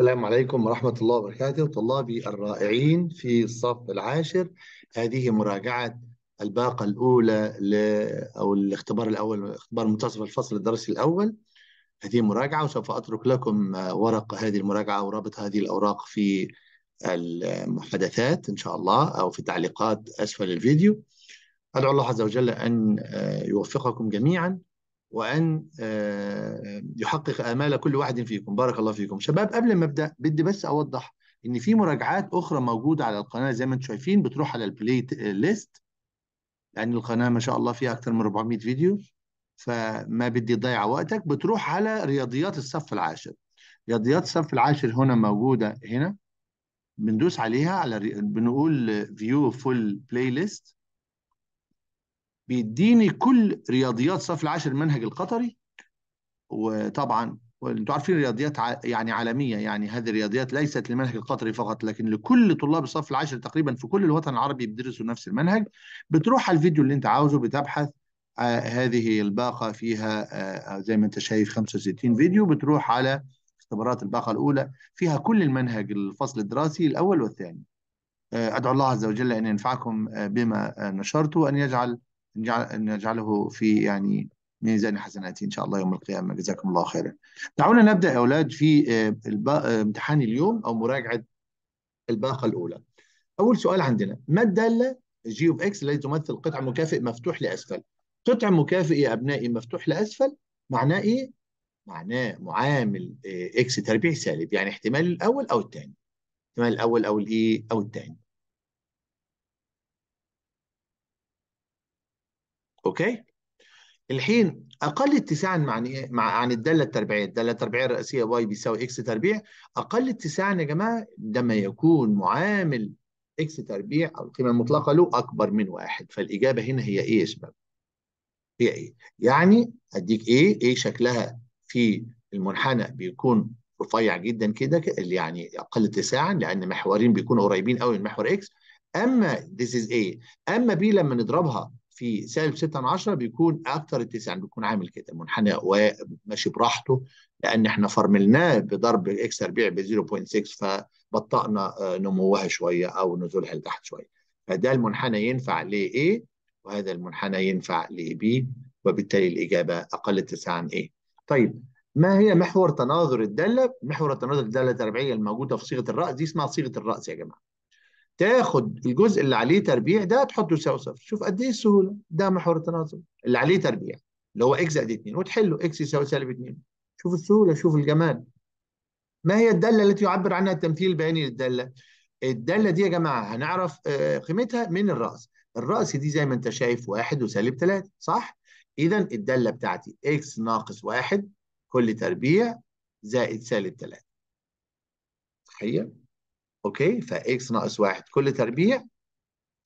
السلام عليكم ورحمة الله وبركاته طلابي الرائعين في الصف العاشر هذه مراجعة الباقة الأولى ل... أو الاختبار الأول اختبار منتصف الفصل الدرسي الأول هذه مراجعة وسوف أترك لكم ورق هذه المراجعة ورابط هذه الأوراق في المحادثات إن شاء الله أو في التعليقات أسفل الفيديو أدعو الله عز وجل أن يوفقكم جميعا وأن آه، يحقق آمال كل واحد فيكم بارك الله فيكم شباب قبل ما أبدأ بدي بس أوضح إن في مراجعات أخرى موجودة على القناة زي ما أنتم شايفين بتروح على البلاي ليست لأن القناة ما شاء الله فيها أكثر من 400 فيديو فما بدي تضيع وقتك بتروح على رياضيات الصف العاشر رياضيات الصف العاشر هنا موجودة هنا بندوس عليها على بنقول فيو فول بلاي ليست بيديني كل رياضيات صف العاشر المنهج القطري وطبعا وانتم عارفين الرياضيات يعني عالميه يعني هذه الرياضيات ليست للمنهج القطري فقط لكن لكل طلاب الصف العاشر تقريبا في كل الوطن العربي بيدرسوا نفس المنهج بتروح على الفيديو اللي انت عاوزه بتبحث آه، هذه الباقه فيها آه، زي ما انت شايف 65 فيديو بتروح على اختبارات الباقه الاولى فيها كل المنهج الفصل الدراسي الاول والثاني آه، ادعو الله عز وجل ان ينفعكم بما نشرته وان يجعل نجعله في يعني ميزان حسناتي ان شاء الله يوم القيامه جزاكم الله خيرا. دعونا نبدا يا اولاد في آه، آه، امتحان اليوم او مراجعه الباقه الاولى. اول سؤال عندنا ما الداله جي اوف اكس التي تمثل قطع مكافئ مفتوح لاسفل؟ قطع مكافئ يا ابنائي مفتوح لاسفل معناه ايه؟ معناه معامل اكس آه، تربيع سالب يعني احتمال الاول او الثاني. احتمال الاول او الايه او الثاني. اوكي الحين اقل اتساعا مع ايه عن الداله التربيعيه، الداله التربيعيه الرئيسيه واي بيساوي اكس تربيع، اقل اتساعا يا جماعه لما يكون معامل اكس تربيع او القيمه المطلقه له اكبر من واحد، فالاجابه هنا هي ايه يا شباب؟ هي ايه؟ يعني اديك ايه؟ ايه شكلها في المنحنى بيكون رفيع جدا كده اللي يعني اقل اتساعا لان محورين بيكونوا قريبين قوي من محور اكس، اما this is a اما b لما نضربها في سالب 6 من 10 بيكون اكثر اتساع بيكون عامل كده منحنى وماشي براحته لان احنا فرملناه بضرب اكس تربيع ب 0.6 فبطأنا آه، نموها شويه او نزولها لتحت شويه فده المنحنى ينفع ل A وهذا المنحنى ينفع ل B وبالتالي الاجابه اقل اتساعا A طيب ما هي محور تناظر الداله؟ محور التناظر الداله التربيعيه الموجوده في صيغه الراس دي اسمها صيغه الراس يا جماعه تاخد الجزء اللي عليه تربيع ده تحطه يساوي صفر شوف قد ايه السهوله ده محور التناظر اللي عليه تربيع اللي هو اكس زائد 2 وتحله اكس يساوي سالب 2 شوف السهوله شوف الجمال ما هي الداله التي يعبر عنها التمثيل البياني للداله الداله دي يا جماعه هنعرف آه، قيمتها من الراس الراس دي زي ما انت شايف واحد وسالب 3 صح اذا الداله بتاعتي اكس ناقص واحد كل تربيع زائد سالب 3 تخيل اوكي فاكس ناقص واحد كل تربيع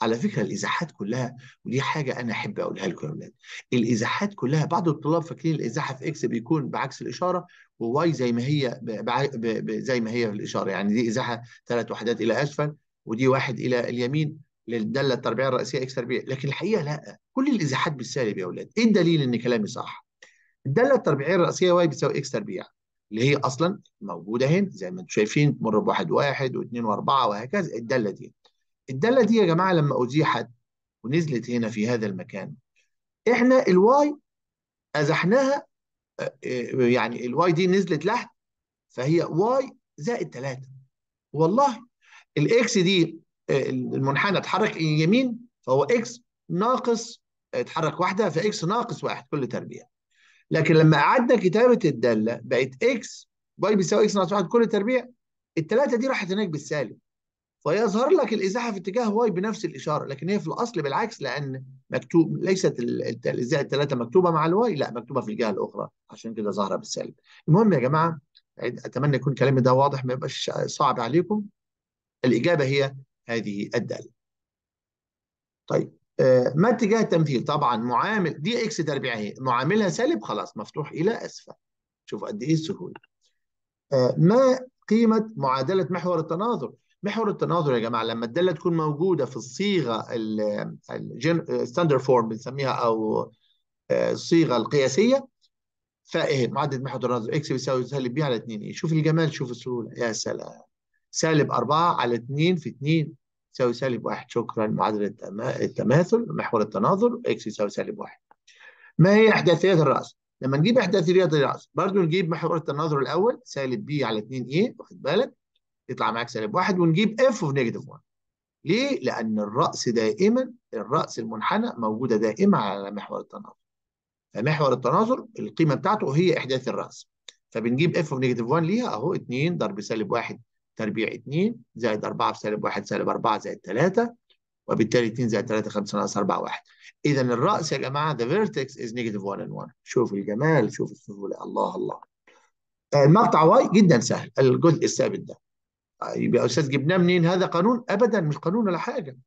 على فكره الازاحات كلها ودي حاجه انا احب اقولها لكم يا اولاد الازاحات كلها بعض الطلاب فاكرين الازاحه في اكس بيكون بعكس الاشاره وواي زي ما هي بع... ب... ب... زي ما هي في الاشاره يعني دي ازاحه ثلاث وحدات الى اسفل ودي واحد الى اليمين للداله التربيعيه الرئيسيه اكس تربيع لكن الحقيقه لا كل الازاحات بالسالب يا اولاد ايه الدليل ان كلامي صح الداله التربيعيه الرئيسيه واي بتساوي اكس تربيع اللي هي اصلا موجوده هنا زي ما انتم شايفين تمر بواحد واحد واثنين واربعه وهكذا الداله دي الداله دي يا جماعه لما ازيحت ونزلت هنا في هذا المكان احنا الواي ازحناها آه، آه، يعني الواي دي نزلت لحد فهي واي زائد ثلاثه. والله الاكس دي آه، المنحنى اتحرك يمين فهو اكس ناقص اتحرك واحده فاكس ناقص واحد كل تربيع لكن لما قعدنا كتابه الداله بقت اكس باي بيساوي اكس ناقص 1 كل تربيع الثلاثه دي راحت هناك بالسالب فيظهر لك الازاحه في اتجاه واي بنفس الاشاره لكن هي في الاصل بالعكس لان مكتوب ليست الازاحه الثلاثه مكتوبه مع الواي لا مكتوبه في الجهه الاخرى عشان كده ظاهره بالسالب المهم يا جماعه اتمنى يكون كلامي ده واضح ما يبقاش صعب عليكم الاجابه هي هذه الداله طيب آه، ما اتجاه التمثيل طبعا معامل دي اكس تربيعيه معاملها سالب خلاص مفتوح الى اسفل شوف قد ايه السهوله آه، ما قيمه معادله محور التناظر محور التناظر يا جماعه لما الداله تكون موجوده في الصيغه الستاندر فورم بنسميها او آه، الصيغه القياسيه فايه معادله محور التناظر اكس بيساوي سالب بي على 2 ايه شوف الجمال شوف السهوله يا سلام سالب 4 على 2 في 2 يساوي سالب واحد شكرا معادلة التماثل محور التناظر اكس يساوي سالب واحد ما هي احداثيات الرأس؟ لما نجيب احداثيات الرأس برضو نجيب محور التناظر الأول سالب بي على 2 ايه واخد بالك يطلع معاك سالب واحد ونجيب اف اوف نيجاتيف 1 ليه؟ لأن الرأس دائما الرأس المنحنى موجودة دائما على محور التناظر فمحور التناظر القيمة بتاعته هي إحداث الرأس فبنجيب اف اوف نيجاتيف 1 ليها أهو 2 ضرب سالب 1 تربيع 2 زائد 4 في سالب 1 سالب 4 زائد 3 وبالتالي 2 زائد 3 5 ناقص 4 1 اذا الراس يا جماعه ذا فيرتكس از نيجاتيف 1 ان 1 شوف الجمال شوف السهوله الله الله آه، المقطع واي جدا سهل الجزء الثابت ده آه، يبقى يا استاذ جبناه منين هذا قانون ابدا مش قانون ولا حاجه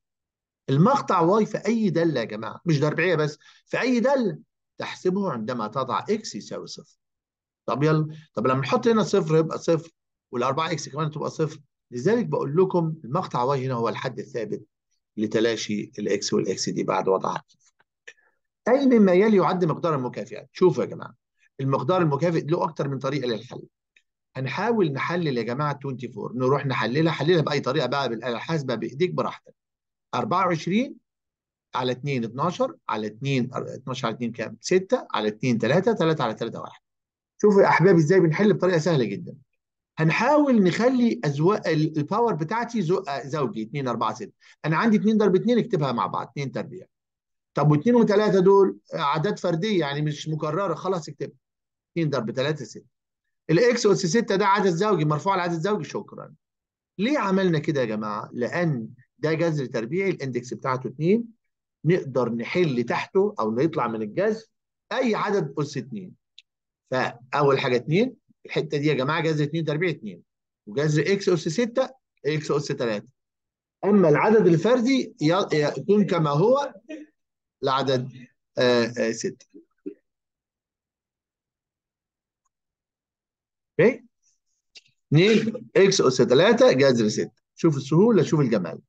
المقطع واي في اي داله يا جماعه مش دربعيه بس في اي داله تحسبه عندما تضع اكس يساوي صفر طب يلا طب لما نحط هنا صفر يبقى صفر وال4 اكس كمان تبقى صفر لذلك بقول لكم المقطع واي هنا هو الحد الثابت لتلاشي الاكس والاكس دي بعد وضعها اي مما يلي يعد مقدار المكافئات شوفوا يا جماعه المقدار المكافئ له اكتر من طريقه للحل هنحاول نحلل يا جماعه 24 نروح نحللها حللها باي طريقه بقى بالاله الحاسبه بايديك براحتك 24 على 2 12 على 2 12 على 2 كام 6 على 2 3 3 على 3 1 شوفوا يا احبابي ازاي بنحل بطريقه سهله جدا هنحاول نخلي أزواج الباور بتاعتي آه، زوجي 2 4 6 انا عندي 2 ضرب 2 اكتبها مع بعض 2 تربيع طب و2 و3 دول اعداد فرديه يعني مش مكرره خلاص اكتبها 2 ضرب 3 6 الاكس اس 6 ده عدد زوجي مرفوع لعدد زوجي شكرا ليه عملنا كده يا جماعه لان ده جذر تربيعي الاندكس بتاعته 2 نقدر نحل تحته او نطلع من الجذر اي عدد اس 2 فاول حاجه 2 الحته دي يا جماعه جذر 2 تربيع 2 وجذر اكس اس 6 اكس اس 3 اما العدد الفردي يكون كما هو العدد 6 آه، آه، اوكي 2 اكس اس 3 جذر 6 شوف السهوله شوف الجمال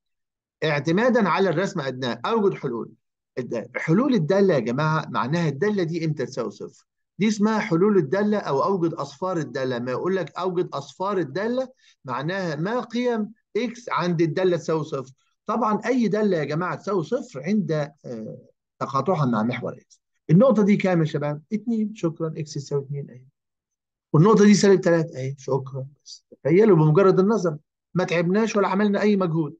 اعتمادا على الرسمه ادناه اوجد حلول الدالة. حلول الداله يا جماعه معناها الداله دي امتى تساوي صفر دي اسمها حلول الدالة أو أوجد أصفار الدالة ما يقول لك أوجد أصفار الدالة معناها ما قيم إكس عند الدالة تساوي صفر طبعا أي دالة يا جماعة تساوي صفر عند آه، تقاطعها مع محور إكس النقطة دي كام يا شباب؟ 2 شكرا إكس تساوي 2 أهي والنقطة دي سالب 3 أهي شكرا بس تخيلوا بمجرد النظر ما تعبناش ولا عملنا أي مجهود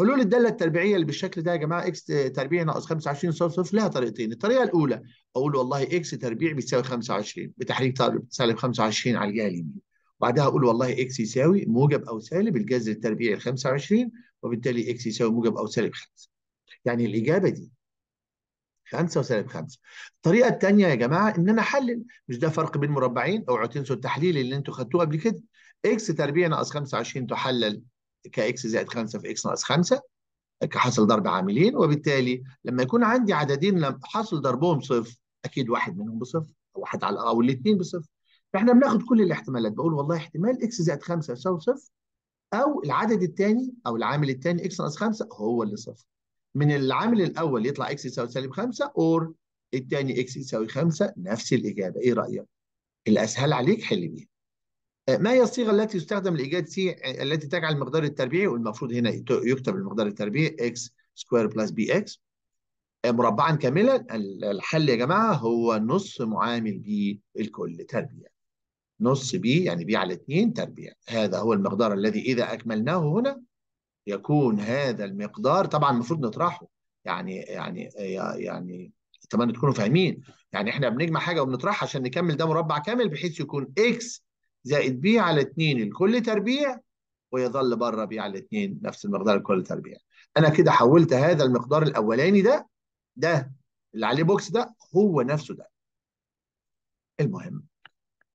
حلول الداله التربيعيه اللي بالشكل ده يا جماعه اكس تربيع ناقص 25 صفر صفر لها طريقتين، الطريقه الاولى اقول والله اكس تربيع بيساوي 25 بتحريك سالب 25 على الجهه اليمين. بعدها اقول والله اكس يساوي موجب او سالب الجذر التربيعي ال 25 وبالتالي اكس يساوي موجب او سالب 5. يعني الاجابه دي 5 وسالب 5 الطريقه الثانيه يا جماعه ان انا احلل مش ده فرق بين مربعين اوعوا تنسوا التحليل اللي انتوا خدتوه قبل كده اكس تربيع ناقص 25 تحلل كاكس زائد 5 في اكس ناقص 5 كحاصل ضرب عاملين وبالتالي لما يكون عندي عددين لم حاصل ضربهم صفر اكيد واحد منهم بصفر او واحد على او الاثنين بصفر فاحنا بناخد كل الاحتمالات بقول والله احتمال اكس زائد 5 يساوي صفر او العدد الثاني او العامل الثاني اكس ناقص 5 هو اللي صفر من العامل الاول يطلع اكس يساوي سالب 5 اور الثاني اكس يساوي 5 نفس الاجابه ايه رايك؟ الاسهل عليك حل بيها آه، ما هي الصيغه التي تستخدم لايجاد سي آه، التي تجعل المقدار التربيعي والمفروض هنا يكتب المقدار التربيعي اكس سكوير بلس بي اكس مربعا كاملا الحل يا جماعه هو نص معامل بي الكل تربيع نص بي يعني بي على 2 تربيع هذا هو المقدار الذي اذا اكملناه هنا يكون هذا المقدار طبعا المفروض نطرحه يعني يعني يعني اتمنى تكونوا فاهمين يعني احنا بنجمع حاجه وبنطرحها عشان نكمل ده مربع كامل بحيث يكون اكس زائد بي على 2 لكل تربيع ويظل بره بي على 2 نفس المقدار لكل تربيع انا كده حولت هذا المقدار الاولاني ده ده اللي عليه بوكس ده هو نفسه ده المهم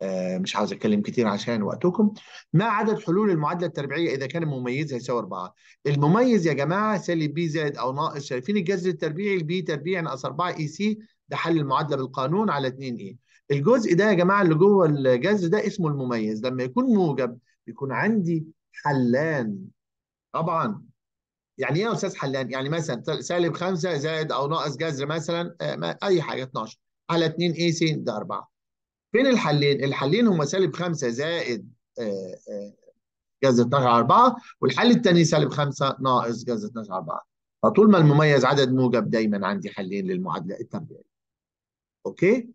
آه مش عاوز اتكلم كتير عشان وقتكم ما عدد حلول المعادله التربيعيه اذا كان المميز هيساوي 4 المميز يا جماعه سالب بي زائد او ناقص شايفين الجذر التربيعي البي تربيع ناقص 4 اي سي e ده حل المعادله بالقانون على 2 اي e. الجزء ده يا جماعه اللي جوه الجذر ده اسمه المميز لما يكون موجب بيكون عندي حلان طبعا يعني ايه يا استاذ حلان؟ يعني مثلا سالب 5 زائد او ناقص جذر مثلا آه، اي حاجه 12 على 2 اي س ده 4 فين الحلين؟ الحلين هم سالب 5 زائد آه، آه، جذر 12 على 4 والحل الثاني سالب 5 ناقص جذر 12 على 4 فطول ما المميز عدد موجب دايما عندي حلين للمعادله التربيعيه. اوكي؟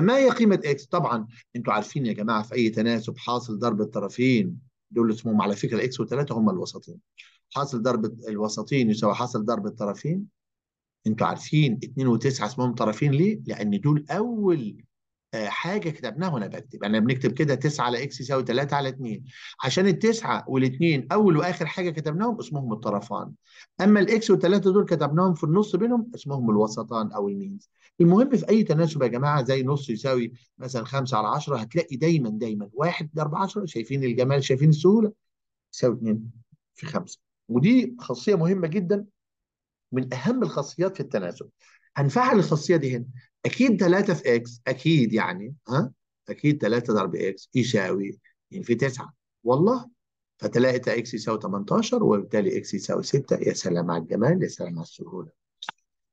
ما هي قيمه اكس طبعا انتوا عارفين يا جماعه في اي تناسب حاصل ضرب الطرفين دول اسمهم على فكره اكس و3 هم الوسطين حاصل ضرب الوسطين يساوي حاصل ضرب الطرفين انتوا عارفين 2 و9 اسمهم طرفين ليه؟ لان دول اول آه، حاجه كتبناها وانا بكتب انا يعني بنكتب كده 9 على اكس يساوي 3 على 2 عشان التسعه والاثنين اول واخر حاجه كتبناهم اسمهم الطرفان اما الاكس والثلاثه دول كتبناهم في النص بينهم اسمهم الوسطان او المينز المهم في اي تناسب يا جماعه زي نص يساوي مثلا 5 على 10 هتلاقي دايما دايما 1 ل 4 10 شايفين الجمال شايفين السهوله يساوي 2 في 5 ودي خاصيه مهمه جدا من اهم الخاصيات في التناسب هنفعل الخاصيه دي هنا اكيد 3 في اكس اكيد يعني ها اكيد 3 ضرب اكس يساوي في 9 والله ف3 اكس يساوي 18 وبالتالي اكس يساوي 6 يا سلام على الجمال يا سلام على السهوله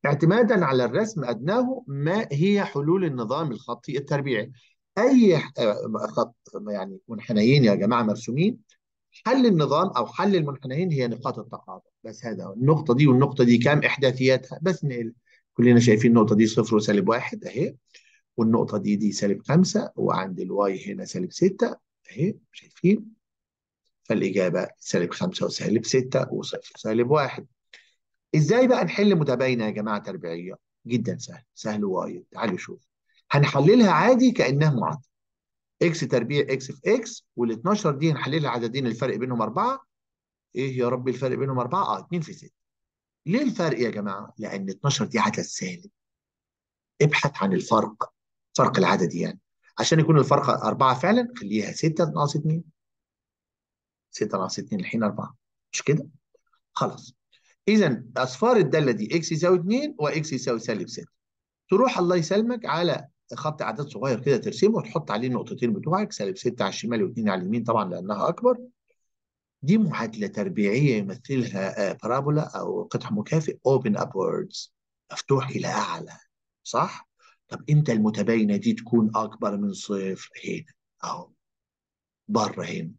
اعتمادا على الرسم ادناه ما هي حلول النظام الخطي التربيعي اي خط يعني منحنيين يا جماعه مرسومين حل النظام او حل المنحنيين هي نقاط التقاطع بس هذا النقطه دي والنقطه دي كام احداثياتها بس نقل كلنا شايفين النقطه دي صفر وسالب واحد اهي والنقطه دي دي سالب خمسة وعند الواي هنا سالب ستة اهي شايفين فالاجابه سالب خمسة وسالب ستة وصفر سالب واحد ازاي بقى نحل متباينه يا جماعه تربيعيه جدا سهل سهل وايد تعالوا شوف هنحللها عادي كانها معادله اكس تربيع اكس في اكس وال 12 دي هنحللها عددين الفرق بينهم أربعة ايه يا رب الفرق بينهم أربعة؟ اه 2 في 6 ليه الفرق يا جماعه؟ لان 12 دي عدد سالب ابحث عن الفرق فرق العدد يعني عشان يكون الفرق أربعة فعلا خليها 6 ناقص 2 6 ناقص 2 الحين 4 مش كده؟ خلاص إذا أصفار الدالة دي إكس يساوي 2 وإكس يساوي سالب 6 تروح الله يسلمك على خط عدد صغير كده ترسمه وتحط عليه النقطتين بتوعك سالب 6 على الشمال و2 على اليمين طبعا لأنها أكبر دي معادلة تربيعية يمثلها بارابولا آه، أو قطع مكافئ open upwards مفتوح إلى أعلى صح؟ طب إمتى المتباينة دي تكون أكبر من صفر؟ هنا أهو بره هنا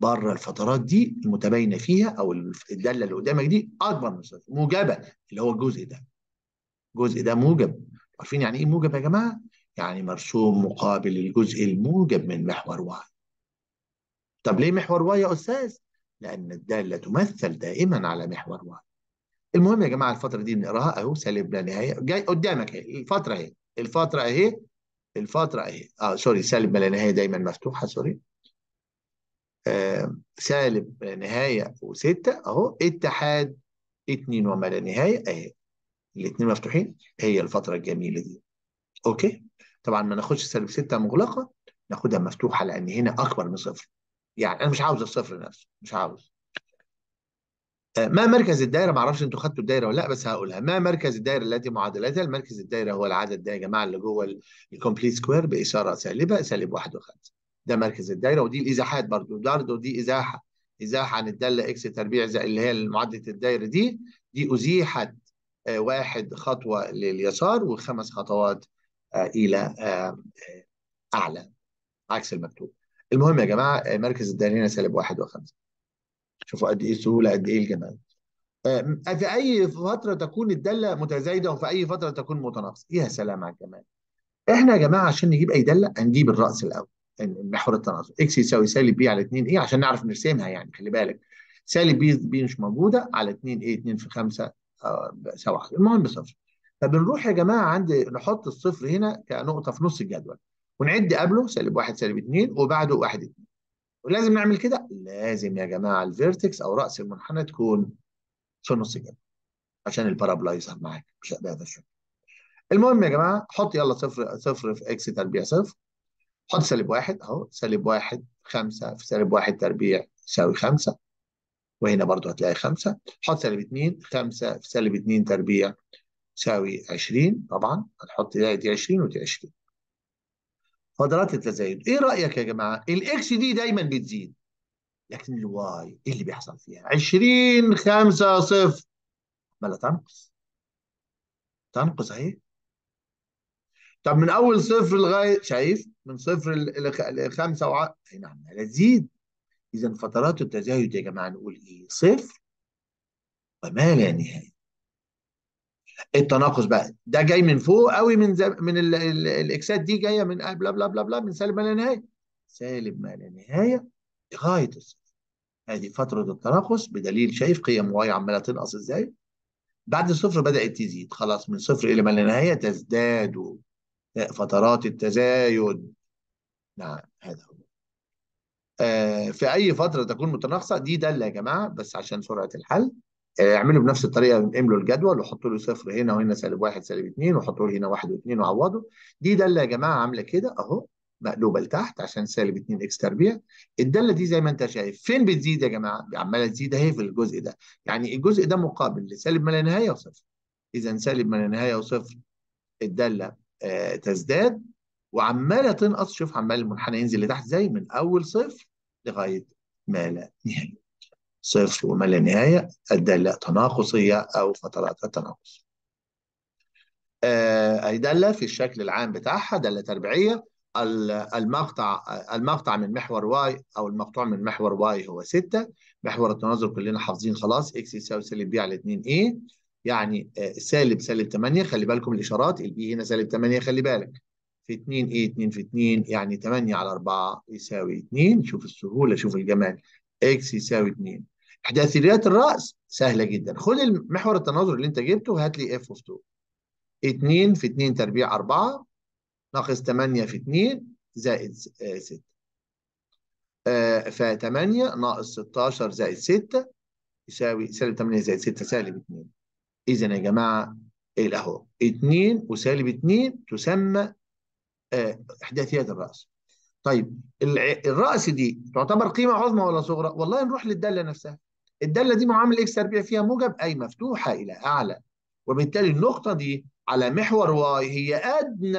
بره الفترات دي المتباينه فيها او الداله اللي قدامك دي اكبر من صفر موجبه اللي هو الجزء ده الجزء ده موجب عارفين يعني ايه موجب يا جماعه؟ يعني مرسوم مقابل الجزء الموجب من محور واحد طب ليه محور واي يا أستاذ؟ لأن الدالة تمثل دائما على محور واي المهم يا جماعة الفترة دي بنقراها أهو سالب لا نهاية جاي قدامك أهي الفترة أهي الفترة أهي الفترة أهي أه سوري سالب لا نهاية دايما مفتوحة سوري آه سالب نهاية وستة أهو اتحاد اتنين وما لا نهاية أهي الاتنين مفتوحين هي الفترة الجميلة دي أوكي طبعا ما ناخدش سالب ستة مغلقة ناخدها مفتوحة لأن هنا أكبر من صفر يعني انا مش عاوز الصفر نفسه مش عاوز آه، ما مركز الدايره معرفش انتوا خدتوا الدايره ولا لا بس هقولها ما مركز الدايره التي معادلتها المركز الدايره هو العدد ده يا جماعه اللي جوه الكومبليت سكوير باشاره سالبه سالب 51 ده مركز الدايره ودي الازاحات برضو برضو دي ازاحه ازاحه عن الداله اكس تربيع زائد اللي هي معادله الدايره دي دي ازيحت آه، واحد خطوه لليسار وخمس خطوات آه، الى اعلى عكس المكتوب المهم يا جماعه مركز الدال هنا سالب واحد وخمسه شوفوا قد ايه سهوله قد ايه الجمال في اي فتره تكون الداله متزايده وفي اي فتره تكون متناقصه يا سلام على الجمال احنا يا جماعه عشان نجيب اي داله هنجيب الراس الاول محور التناقص اكس يساوي سالب بي على 2 ايه عشان نعرف نرسمها يعني خلي بالك سالب بي بي مش موجوده على 2 ايه 2 في 5 آه، سواء المهم بصفر فبنروح يا جماعه عند نحط الصفر هنا كنقطه في نص الجدول ونعد قبله سالب واحد سالب اتنين وبعده واحد اتنين ولازم نعمل كده لازم يا جماعه الفيرتكس او راس المنحنى تكون في نص الجبل عشان البارابولا يظهر معاك بهذا الشكل المهم يا جماعه حط يلا صفر صفر في اكس تربيع صفر حط سالب واحد اهو سالب واحد خمسة في سالب واحد تربيع يساوي خمسة وهنا برضو هتلاقي خمسة حط سالب اتنين خمسة في سالب اتنين تربيع يساوي عشرين طبعا هنحط دي عشرين ودي عشرين قدرات التزايد ايه رايك يا جماعه الاكس دي دايما بتزيد لكن الواي ايه اللي بيحصل فيها 20 5 0 عماله تنقص تنقص اهي طب من اول صفر لغايه شايف من صفر لخمسه وع... اي نعم لا تزيد اذا فترات التزايد يا جماعه نقول ايه صفر وما لا نهايه التناقص بقى ده جاي من فوق قوي من زم... من ال... ال... الاكسات دي جايه من بلا بلا بلا بلا من سالب ما لا نهايه سالب ما لا نهايه لغايه الصفر هذه فتره التناقص بدليل شايف قيم واي عماله تنقص ازاي بعد الصفر بدات تزيد خلاص من صفر الى ما لا نهايه تزداد فترات التزايد نعم هذا هو آه في اي فتره تكون متناقصه دي داله يا جماعه بس عشان سرعه الحل آه، اعمله بنفس الطريقه املوا الجدول وحطوا له صفر هنا وهنا سالب واحد سالب اثنين وحطوا له هنا واحد واثنين وعوضوا دي داله يا جماعه عامله كده اهو مقلوبه لتحت عشان سالب 2 اكس تربيع الداله دي زي ما انت شايف فين بتزيد يا جماعه عماله تزيد اهي في الجزء ده يعني الجزء ده مقابل لسالب ما لا نهايه وصفر اذا سالب ما لا نهايه وصفر الداله آه تزداد وعماله تنقص شوف عمال المنحنى ينزل لتحت زي من اول صفر لغايه ما لا نهايه صفر وما لا نهاية الدالة تناقصية أو فترات التناقص آه، أي دالة في الشكل العام بتاعها دالة تربيعية المقطع المقطع من محور واي أو المقطوع من محور واي هو 6 محور التناظر كلنا حافظين خلاص إكس يساوي سالب بي على 2 إيه يعني آه، سالب سالب 8 خلي بالكم الإشارات البي هنا سالب 8 خلي بالك في 2 ايه 2 في 2 يعني 8 على 4 يساوي 2 شوف السهوله شوف الجمال اكس يساوي 2 احداثيات الراس سهله جدا خد محور التناظر اللي انت جبته هات لي اف اوف 2 2 في 2 تربيع 4 ناقص 8 في 2 زائد 6 ف 8 ناقص 16 زائد 6 يساوي سالب 8 زائد 6 سالب 2 اذا يا جماعه اهو 2 وسالب 2 تسمى آه، احداثيات الراس طيب الراس دي تعتبر قيمه عظمى ولا صغرى والله نروح للداله نفسها الداله دي معامل اكس تربيع فيها موجب اي مفتوحه الى اعلى وبالتالي النقطه دي على محور واي هي ادنى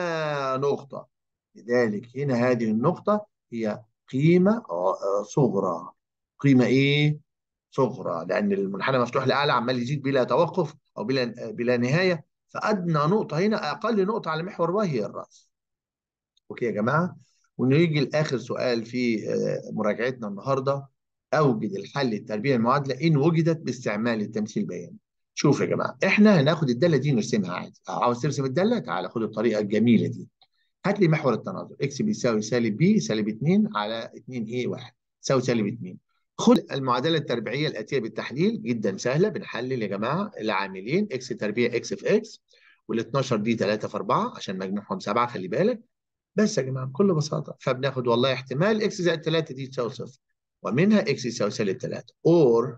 نقطه لذلك هنا هذه النقطه هي قيمه صغرى قيمه ايه صغرى لان المنحنى مفتوح لاعلى عمال يزيد بلا توقف او بلا بلا نهايه فادنى نقطه هنا اقل نقطه على محور واي هي الراس اوكي يا جماعه ونيجي لاخر سؤال في آه، مراجعتنا النهارده اوجد الحل للتربيع المعادله ان وجدت باستعمال التمثيل البياني شوف يا جماعه احنا هناخد الداله دي نرسمها عادي عاوز ترسم الداله تعالى خد الطريقه الجميله دي هات لي محور التناظر اكس بيساوي سالب بي سالب 2 على 2 اي 1 تساوي سالب 2 خد المعادله التربيعيه الاتيه بالتحليل جدا سهله بنحلل يا جماعه العاملين اكس تربيع اكس في اكس وال 12 دي 3 في 4 عشان مجموعهم 7 خلي بالك بس يا جماعه بكل بساطه فبناخد والله احتمال اكس زائد 3 دي تساوي صفر ومنها اكس يساوي سالب 3 اور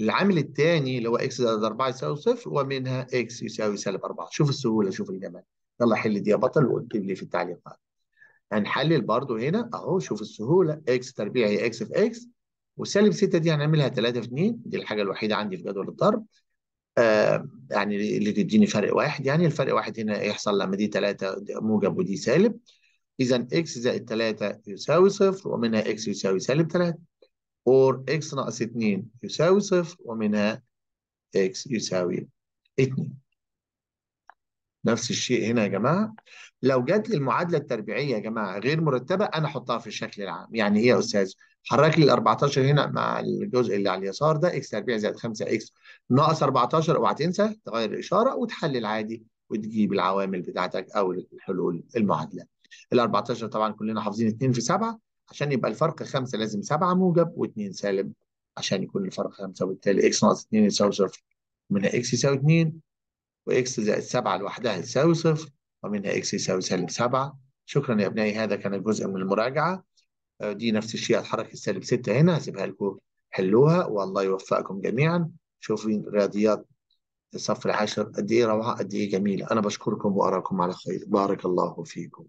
العامل الثاني اللي هو اكس زائد 4 يساوي صفر ومنها اكس يساوي سالب 4 شوف السهوله شوف الجمال يلا حل دي يا بطل واكتب لي في التعليقات هنحلل برضو هنا اهو شوف السهوله اكس تربيع هي اكس في اكس وسالب 6 دي هنعملها 3 في 2 دي الحاجه الوحيده عندي في جدول الضرب آه يعني اللي تديني فرق واحد يعني الفرق واحد هنا يحصل لما دي 3 موجب ودي سالب اذا اكس زائد 3 يساوي صفر ومنها اكس يساوي سالب 3 or x ناقص 2 يساوي صفر ومنها x يساوي 2 نفس الشيء هنا يا جماعه لو جت لي المعادله التربيعيه يا جماعه غير مرتبه انا احطها في الشكل العام يعني ايه يا استاذ حرك لي ال 14 هنا مع الجزء اللي على اليسار ده x تربيع زائد 5 x ناقص 14 اوعى تنسى تغير الاشاره وتحلل عادي وتجيب العوامل بتاعتك او الحلول المعادله ال 14 طبعا كلنا حافظين 2 في 7 عشان يبقى الفرق 5 لازم 7 موجب و2 سالب عشان يكون الفرق 5 وبالتالي اكس ناقص 2 يساوي صفر ومنها اكس يساوي 2 واكس زائد 7 لوحدها تساوي صفر ومنها اكس يساوي سالب 7 شكرا يا ابنائي هذا كان جزء من المراجعه آه، دي نفس الشيء هتحرك السالب 6 هنا هسيبها لكم حلوها والله يوفقكم جميعا شوفوا رياضيات الصف العاشر قد ايه روعه قد ايه جميله انا بشكركم واراكم على خير بارك الله فيكم